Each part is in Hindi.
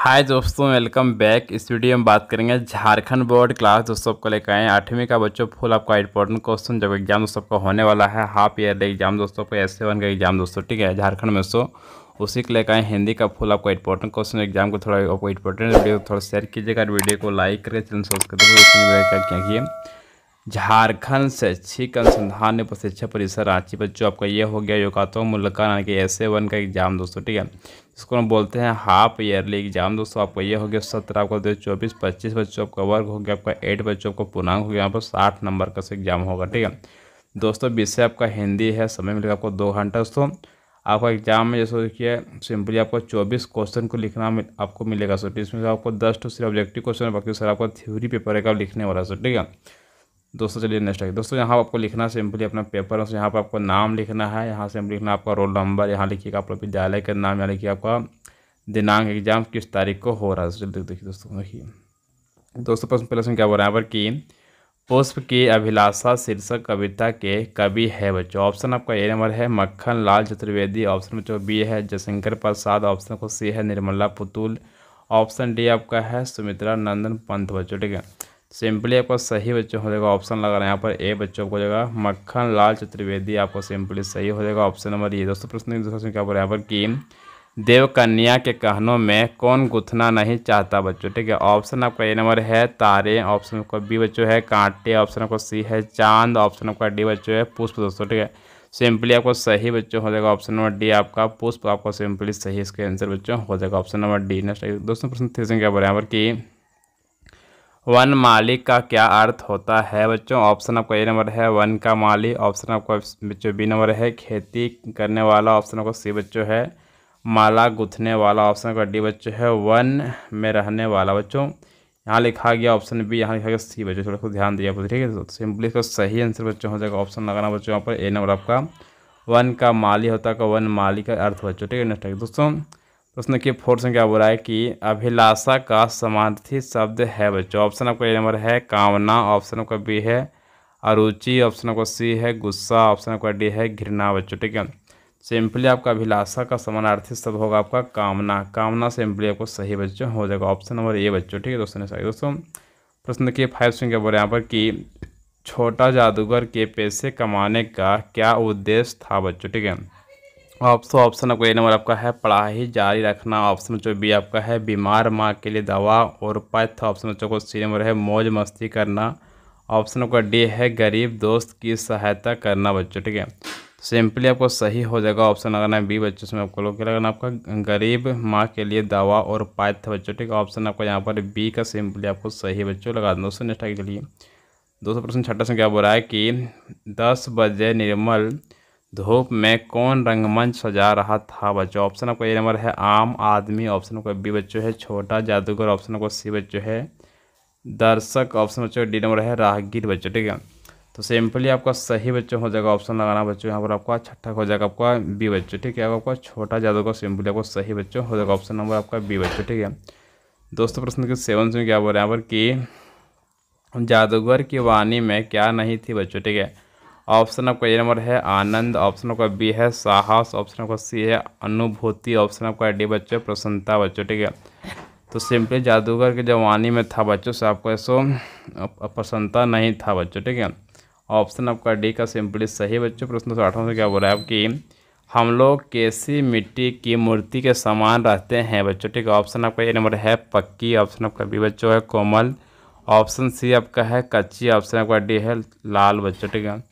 हाय दोस्तों वेलकम बैक इस वीडियो में बात करेंगे झारखंड बोर्ड क्लास दोस्तों आपको लेकर आए आठवीं का बच्चों फुल आपका इंपॉर्टेंट क्वेश्चन जब एग्जाम दोस्तों आपका होने वाला है हाफ ईयर एग्जाम दोस्तों आपका एस वन का एग्जाम दोस्तों ठीक है झारखंड में सो उसी के लेकर आए हिंदी का फुल आपका इंपॉर्टेंट क्वेश्चन एग्जाम को थोड़ा आपको इंपॉर्टेंट वीडियो थोड़ा शेयर कीजिएगा वीडियो को लाइक करके चैनल सब्सक्राइब करके क्या किए झारखंड शैक्षिक अनुसंधान ने प्रशिक्षा परिसर रांची बच्चों आपका ये हो गया योगातो मुल्का यानी कि एस ए वन का एग्जाम दोस्तों ठीक है इसको हम बोलते हैं हाफ ईयरली एग्जाम दोस्तों आपका ये हो गया सत्रह आपका दो चौबीस पच्चीस बच्चों आपका वर्ग हो गया आपका एट बच्चों का पूर्णांक हो गया यहाँ पर साठ नंबर का एग्जाम होगा ठीक है दोस्तों विषय आपका हिंदी है समय मिलेगा आपको दो घंटा दोस्तों आपका एग्जाम में जैसे देखिए सिंपली आपको चौबीस क्वेश्चन को लिखना आपको मिलेगा सर इसमें आपको दस टू सिर्फ ऑब्जेक्टिव क्वेश्चन बाकी सर आपका थ्योरी पेपर है लिखने वाला सर ठीक है दोस्तों चलिए नेक्स्ट आगे दोस्तों यहाँ आपको लिखना सिंपली अपना पेपर है यहाँ पर आपको नाम लिखना है यहाँ से हम लिखना आपका रोल नंबर यहाँ लिखिएगा आप विद्यालय का नाम यहाँ लिखिए आपका दिनांक एग्जाम किस तारीख को हो रहा है जल्दी देखिए दोस्तों देखिए दोस्तों प्रश्न पहले क्या बोल रहे हैं यहाँ पर कि पुष्प की अभिलाषा शीर्षक कविता के कवि है बच्चों ऑप्शन आपका ए नंबर है मक्खन लाल चतुर्वेदी ऑप्शन बच्चों बी है जयशंकर प्रसाद ऑप्शन को सी है निर्मला पुतुल ऑप्शन डी आपका है सुमित्रा नंदन पंत बच्चों ठीक है सिंपली आपका सही बच्चों हो जाएगा ऑप्शन लगा रहे हैं यहाँ पर ए बच्चों को हो जाएगा मक्खन लाल चतुर्वेदी आपको सिंपली सही हो जाएगा ऑप्शन नंबर ये दोस्तों प्रश्न दोस्तों क्या बोला यहाँ पर कि देवकन्या के कहनों में कौन गुथना नहीं चाहता बच्चों ठीक है ऑप्शन आपका ए नंबर है तारे ऑप्शन आपका बी बच्चों है कांटे ऑप्शन आपका सी है चांद ऑप्शन आपका डी बच्चों है पुष्प दोस्तों ठीक है सिंपली आपको सही बच्चों हो जाएगा ऑप्शन नंबर डी आपका पुष्प आपको सिंपली सही इसके आंसर बच्चों हो जाएगा ऑप्शन नंबर डी नेक्स्ट दोस्तों प्रश्न थे क्या बोल रहे हैं यहाँ पर कि वन मालिक का क्या अर्थ होता है बच्चों ऑप्शन आपका ए नंबर है वन का मालिक ऑप्शन आपका बच्चों बी नंबर है खेती करने वाला ऑप्शन आपका सी बच्चों है माला गुथने वाला ऑप्शन आपका डी बच्चों है वन में रहने वाला बच्चों यहाँ लिखा गया ऑप्शन बी यहाँ लिखा गया सी बच्चों थोड़ा सा ध्यान दिया ठीक है सिंपली तो इसका सही आंसर बच्चों हो जाएगा ऑप्शन लगाना बच्चों यहाँ पर ए नंबर आपका वन का माली होता है वन माली का अर्थ बच्चों ठीक है नेक्स्ट दोस्तों प्रश्न कि फोर्थ में क्या बोला है कि अभिलाषा का समानार्थी शब्द है बच्चों ऑप्शन आपका ए नंबर है कामना ऑप्शन आपका बी है अरुचि ऑप्शन आपका सी है गुस्सा ऑप्शन आपका डी है घृणा बच्चों ठीक है सिंपली आपका अभिलाषा का समानार्थी शब्द होगा आपका कामना कामना सिंपली आपको सही बच्चों हो जाएगा ऑप्शन नंबर ए बच्चों ठीक है दोस्तों ने सही दोस्तों प्रश्न देखिए फाइव सिंह क्या बोले यहाँ पर कि छोटा जादूगर के पैसे कमाने का क्या उद्देश्य था बच्चों ठीक है ऑप्शन ऑप्शन आपको ए नंबर आपका है पढ़ाई जारी रखना ऑप्शन जो बी आपका है बीमार माँ के लिए दवा और पथ ऑप्शन बच्चों को सी नंबर है मौज मस्ती करना ऑप्शन आपका डी है गरीब दोस्त की सहायता करना बच्चों ठीक है सिंपली आपको सही हो जाएगा ऑप्शन लगाना है बी बच्चों से आपको लोग क्या लगाना आपका गरीब माँ के लिए दवा और पथ बच्चों ठीक है ऑप्शन आपका यहाँ पर बी का सिंपली आपको सही बच्चों लगा दें दोस्तों नेक्स्ट आगे चलिए दोस्तों प्रश्न छठा से क्या बोल रहा है कि दस बजे निर्मल धूप में कौन रंगमंच सजा रहा था बच्चों ऑप्शन आपका ए नंबर है आम आदमी ऑप्शन आपका बी बच्चों है छोटा जादूगर ऑप्शन आपका सी बच्चों है दर्शक ऑप्शन बच्चों डी नंबर है राहगीर बच्चों ठीक है तो सिंपली आपका सही बच्चों हो जाएगा ऑप्शन लगाना बच्चों यहाँ पर आपका छठा हो जाएगा आपका बी बच्चों ठीक है आपका छोटा जादूगर सिंपली आपको सही बच्चों हो जाएगा ऑप्शन नंबर आपका बी बच्चों ठीक है दोस्तों प्रश्न के सेवन से क्या बोल रहे हैं यहाँ पर कि जादूगर की वाणी में क्या नहीं थी बच्चों ठीक है ऑप्शन आपका ए नंबर है आनंद ऑप्शन आपका बी है साहस ऑप्शन आपका सी है अनुभूति ऑप्शन आपका डी बच्चों प्रसन्नता बच्चों ठीक है तो सिंपली जादूगर के जवानी में था बच्चों से आपको ऐसो प्रसन्नता नहीं था बच्चों ठीक है ऑप्शन आपका डी का सिंपली सही बच्चों प्रश्न सौ आठवां से क्या बोल रहा है आपकी हम लोग कैसी मिट्टी की मूर्ति के समान रहते हैं बच्चों ठीक है ऑप्शन आपका ए नंबर है पक्की ऑप्शन आपका बी बच्चों है कोमल ऑप्शन सी आपका है कच्ची ऑप्शन आपका डी है लाल बच्चों ठीक है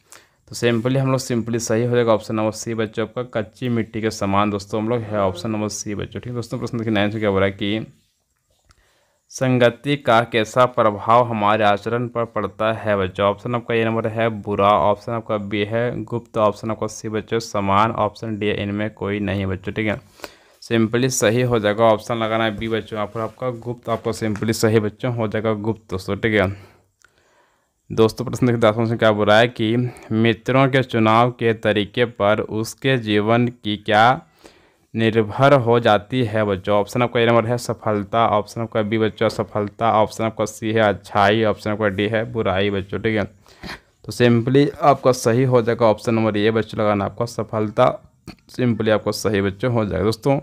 तो सिंपली हम लोग सिंपली सही हो जाएगा ऑप्शन नंबर सी बच्चों आपका कच्ची मिट्टी के समान दोस्तों हम लोग है ऑप्शन नंबर सी बच्चों ठीक है दोस्तों प्रश्न देखिए नाइन से क्या बोल रहा है कि संगति का कैसा प्रभाव हमारे आचरण पर पड़ता है बच्चों ऑप्शन आपका ए नंबर है बुरा ऑप्शन आपका बी है गुप्त ऑप्शन आपका सी बच्चों समान ऑप्शन डी इनमें कोई नहीं बच्चों ठीक है सिंपली सही हो जाएगा ऑप्शन लगाना है बी बच्चों पर आपका गुप्त आपका सिंपली सही बच्चों हो जाएगा गुप्त दोस्तों ठीक है दोस्तों प्रश्न के दासों से क्या बुरा है कि मित्रों के चुनाव के तरीके पर उसके जीवन की क्या निर्भर हो जाती है बच्चों ऑप्शन आपका ए नंबर है सफलता ऑप्शन आपका बी बच्चों सफलता ऑप्शन आपका सी है अच्छाई ऑप्शन आपका डी है बुराई बच्चों ठीक है तो सिंपली आपका सही हो जाएगा ऑप्शन नंबर ए बच्चों लगाना आपका सफलता सिंपली आपको सही बच्चों हो जाएगा दोस्तों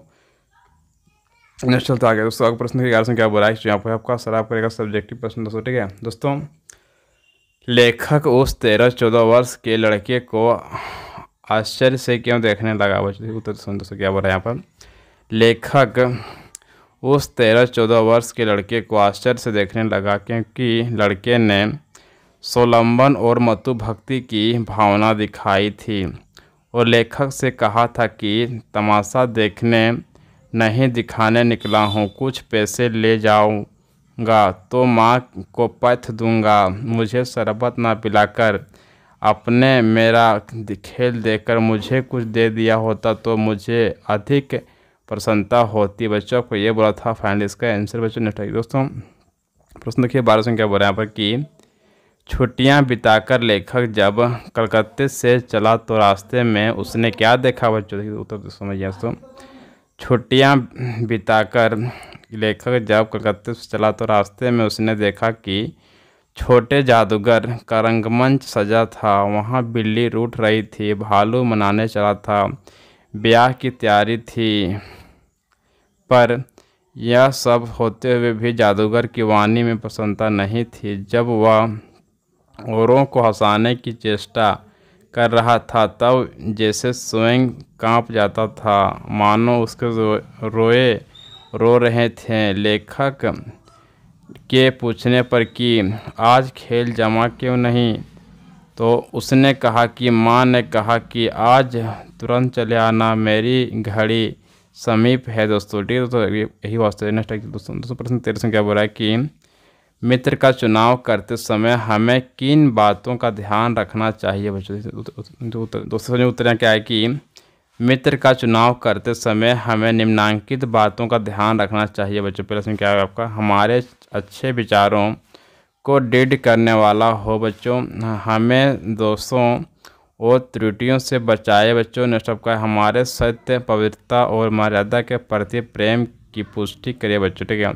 नेक्स्ट चलते आगे दोस्तों आगे प्रश्न की कारण क्या बुरा है आपका सर आप करेगा सब्जेक्टिव प्रश्न दोस्तों ठीक है दोस्तों लेखक उस तेरह चौदह वर्ष के लड़के को आश्चर्य से क्यों देखने लगा उत्तर सुन दोस्तों क्या बोला यहाँ पर लेखक उस तेरह चौदह वर्ष के लड़के को आश्चर्य से देखने लगा क्योंकि लड़के ने स्वलंबन और मतु भक्ति की भावना दिखाई थी और लेखक से कहा था कि तमाशा देखने नहीं दिखाने निकला हूँ कुछ पैसे ले जाऊँ गा तो माँ को पथ दूंगा मुझे शरबत ना पिलाकर अपने मेरा खेल देकर मुझे कुछ दे दिया होता तो मुझे अधिक प्रसन्नता होती बच्चों को ये बोला था फाइनल इसका आंसर बच्चों ने आएगी दोस्तों प्रश्न देखिए बारह सौ क्या बोल रहे हैं यहाँ पर कि छुट्टियाँ बिताकर लेखक जब कलकत्ते से चला तो रास्ते में उसने क्या देखा बच्चों देखिए उत्तर समझिए दोस्तों छुट्टियाँ बिताकर कि लेखक जब कलकत्ते से चला तो रास्ते में उसने देखा कि छोटे जादूगर का रंगमंच सजा था वहाँ बिल्ली रूट रही थी भालू मनाने चला था ब्याह की तैयारी थी पर यह सब होते हुए भी जादूगर की वाणी में प्रसन्नता नहीं थी जब वह औरों को हंसाने की चेष्टा कर रहा था तब जैसे स्वयं कांप जाता था मानो उसके रोए रो रहे थे लेखक के पूछने पर कि आज खेल जमा क्यों नहीं तो उसने कहा कि माँ ने कहा कि आज तुरंत चले आना मेरी घड़ी समीप है दोस्तों ठीक है दोस्तों यही वास्तव नेक्स्ट दोस्तों दोस्तों प्रश्न तेरह संख्या बोला है कि मित्र का चुनाव करते समय हमें किन बातों का ध्यान रखना चाहिए बच्चों दोस्तों उत्तर क्या है कि मित्र का चुनाव करते समय हमें निम्नांकित बातों का ध्यान रखना चाहिए बच्चों पहले इसमें क्या है आपका हमारे अच्छे विचारों को डीड करने वाला हो बच्चों हमें दोस्तों और त्रुटियों से बचाए बच्चों ने सबका हमारे सत्य पवित्रता और मर्यादा के प्रति प्रेम की पुष्टि करिए बच्चों ठीक है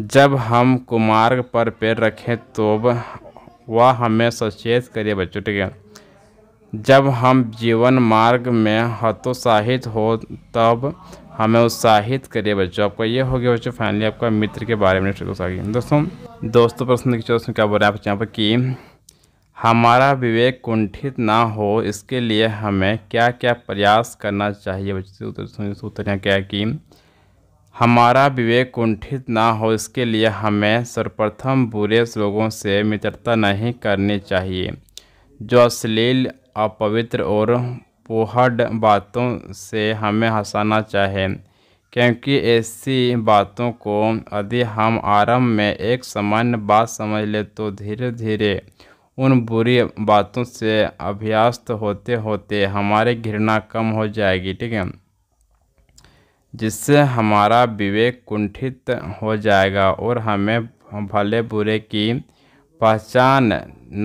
जब हम कुमार्ग पर पैर रखें तो वह हमें सचेत करिए बच्चों ठीक है जब हम जीवन मार्ग में हतोत्साहित हो तब हमें उत्साहित करिए बच्चों तो आपका ये हो गया बच्चों फाइनली आपका मित्र के बारे में दोस्तों दोस्तों प्रश्न के क्या बोल रहे हैं आप यहाँ पर कि हमारा विवेक कुंठित ना हो इसके लिए हमें क्या क्या प्रयास करना चाहिए बच्चों उत्तर यहाँ क्या है कि हमारा विवेक कुंठित ना हो इसके लिए हमें सर्वप्रथम बुरे लोगों से मित्रता नहीं करनी चाहिए जो अश्लील अपवित्र और पोहड बातों से हमें हंसाना चाहे क्योंकि ऐसी बातों को यदि हम आरंभ में एक सामान्य बात समझ ले तो धीरे धीरे उन बुरी बातों से अभ्यस्त होते होते हमारी घृणा कम हो जाएगी ठीक है जिससे हमारा विवेक कुंठित हो जाएगा और हमें भले बुरे की पहचान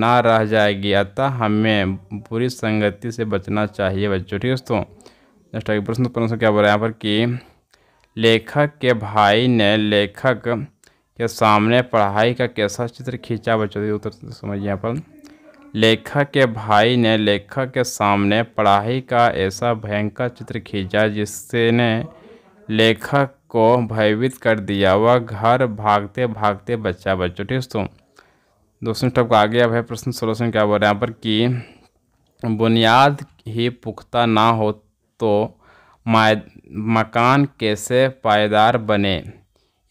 ना रह जाएगी अतः हमें बुरी संगति से बचना चाहिए बच्चों ठीक है दोस्तों नेक्स्ट आगे प्रश्न प्रश्न क्या बोल रहे यहाँ पर कि लेखक के भाई ने लेखक के सामने पढ़ाई का कैसा चित्र खींचा बच्चों उत्तर समझिए यहाँ पर लेखक के भाई ने लेखक के सामने पढ़ाई का ऐसा भयंकर चित्र खींचा जिससे ने लेखक को भयभीत कर दिया वह घर भागते भागते बच्चा बच्चों ठीक दोस्तों दोस्तों स्टॉप का आगे अब है प्रश्न सोलह क्या बोल रहे हैं यहाँ पर कि बुनियाद ही पुख्ता ना हो तो मकान कैसे पायदार बने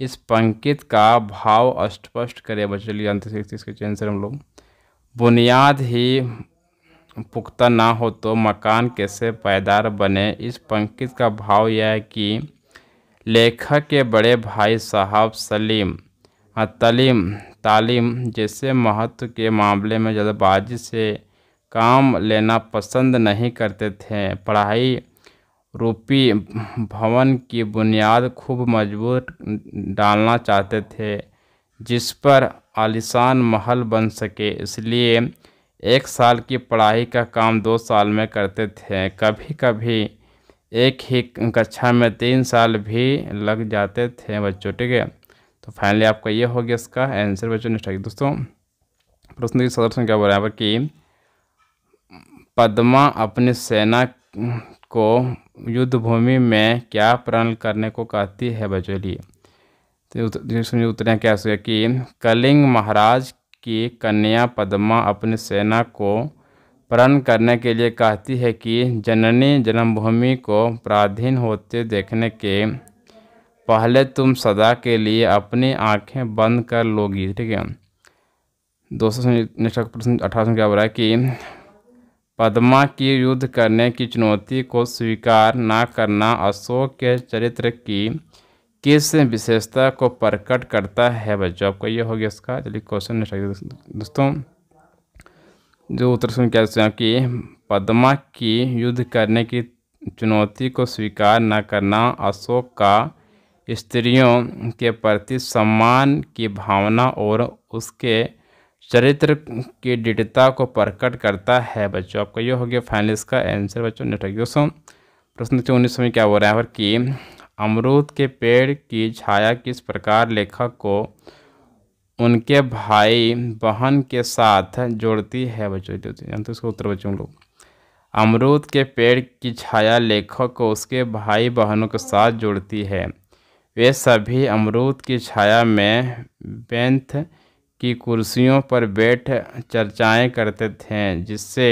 इस पंकित का भाव स्पष्ट करें बच्चे लिए अंत इसके चैन से हम लोग बुनियाद ही पुख्ता ना हो तो मकान कैसे पायदार बने इस पंकित का भाव यह है कि लेखक के बड़े भाई साहब सलीम तलीम तालीम जैसे महत्व के मामले में जल्दबाजी से काम लेना पसंद नहीं करते थे पढ़ाई रूपी भवन की बुनियाद खूब मजबूत डालना चाहते थे जिस पर आलिशान महल बन सके इसलिए एक साल की पढ़ाई का काम दो साल में करते थे कभी कभी एक ही कक्षा में तीन साल भी लग जाते थे बच्चों ठीक है तो फाइनली आपका ये हो गया इसका आंसर बच्चों ने आगे दोस्तों प्रश्न की सदर्शन क्या बराबर कि पद्मा अपनी सेना को युद्ध भूमि में क्या प्रण करने को कहती है बच्चों लिए तो उत्तर क्या है तो कि कलिंग महाराज की कन्या पद्मा अपनी सेना को प्रण करने के लिए कहती है कि जननी जन्मभूमि को प्राधीन होते देखने के पहले तुम सदा के लिए अपनी आंखें बंद कर लोगी ठीक है दोस्तों सौ नेक्स्ट प्रश्न अठारह सौ क्या बोला है कि पद्मा की युद्ध करने की चुनौती को स्वीकार न करना अशोक के चरित्र की किस विशेषता को प्रकट करता है बच्चों आपका ये हो गया इसका चलिए क्वेश्चन दोस्तों जो उत्तर सुन क्या कि पद्मा की युद्ध करने की चुनौती को स्वीकार न करना अशोक का स्त्रियों के प्रति सम्मान की भावना और उसके चरित्र की दृढ़ता को प्रकट करता है बच्चों आपका ये हो गया फाइनल इसका आंसर बच्चों नेट दोस्तों प्रश्न उन्नीस में क्या हो रहा है और कि अमरूद के पेड़ की छाया किस प्रकार लेखक को उनके भाई बहन के साथ जोड़ती है बच्चों तो इसका उत्तर बच्चों लोग अमरूद के पेड़ की छाया लेखक को उसके भाई बहनों के साथ जोड़ती है वे सभी अमरूद की छाया में बेंथ की कुर्सियों पर बैठ चर्चाएं करते थे जिससे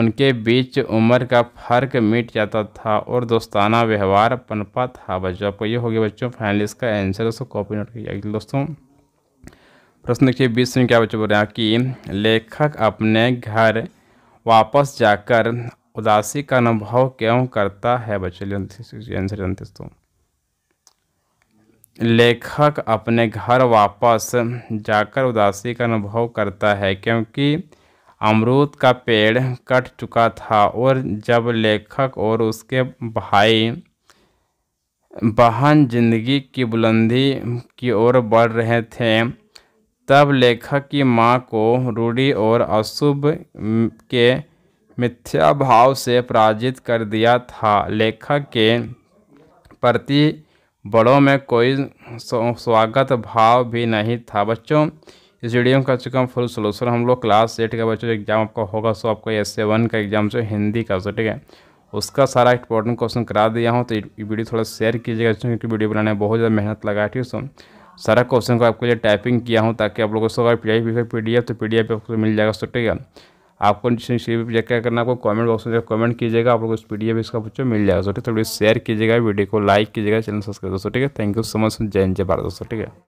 उनके बीच उम्र का फर्क मिट जाता था और दोस्ताना व्यवहार पनपा था बच्चों आपको ये हो गया बच्चों फाइनल इसका आंसर उसको कॉपी नोट किया दोस्तों प्रश्न के बीस में क्या बच्चों बोल रहे हैं कि लेखक अपने घर वापस जाकर उदासी का अनुभव क्यों करता है बच्चों आंसर जानते दोस्तों लेखक अपने घर वापस जाकर उदासी का अनुभव करता है क्योंकि अमरूद का पेड़ कट चुका था और जब लेखक और उसके भाई बहन जिंदगी की बुलंदी की ओर बढ़ रहे थे तब लेखक की माँ को रूढ़ी और अशुभ के मिथ्या भाव से पराजित कर दिया था लेखक के प्रति बड़ों में कोई स्वागत भाव भी नहीं था बच्चों इस वीडियो में कम से कम फुल सोलूशन हम लोग क्लास एट का बच्चों एग्जाम आपका होगा सो आपको एस ए वन का एग्जाम जो हिंदी का सो ठीक है उसका सारा इंपॉर्टेंट क्वेश्चन करा दिया हूँ तो वीडियो थोड़ा शेयर कीजिएगा क्योंकि वीडियो बनाने में बहुत ज़्यादा मेहनत लगा है ठीक है सारा क्वेश्चन को आपको लिए टाइपिंग किया हूँ ताकि आप लोगों को पी डी एफ तो पी डी एफ आपको मिल जाएगा सो ठीक है आपको नीचे भी चेक करना आपको कमेंट बॉक्स में कमेंट कीजिएगा आप लोग इस पी इसका पूछो मिल जाएगा तो ठीक है थोड़ी शेयर कीजिएगा वीडियो को लाइक कीजिएगा चैनल सब्सक्राइब दोस्तों ठीक है थैंक यू सो मच जय जय भारत दोस्तों ठीक है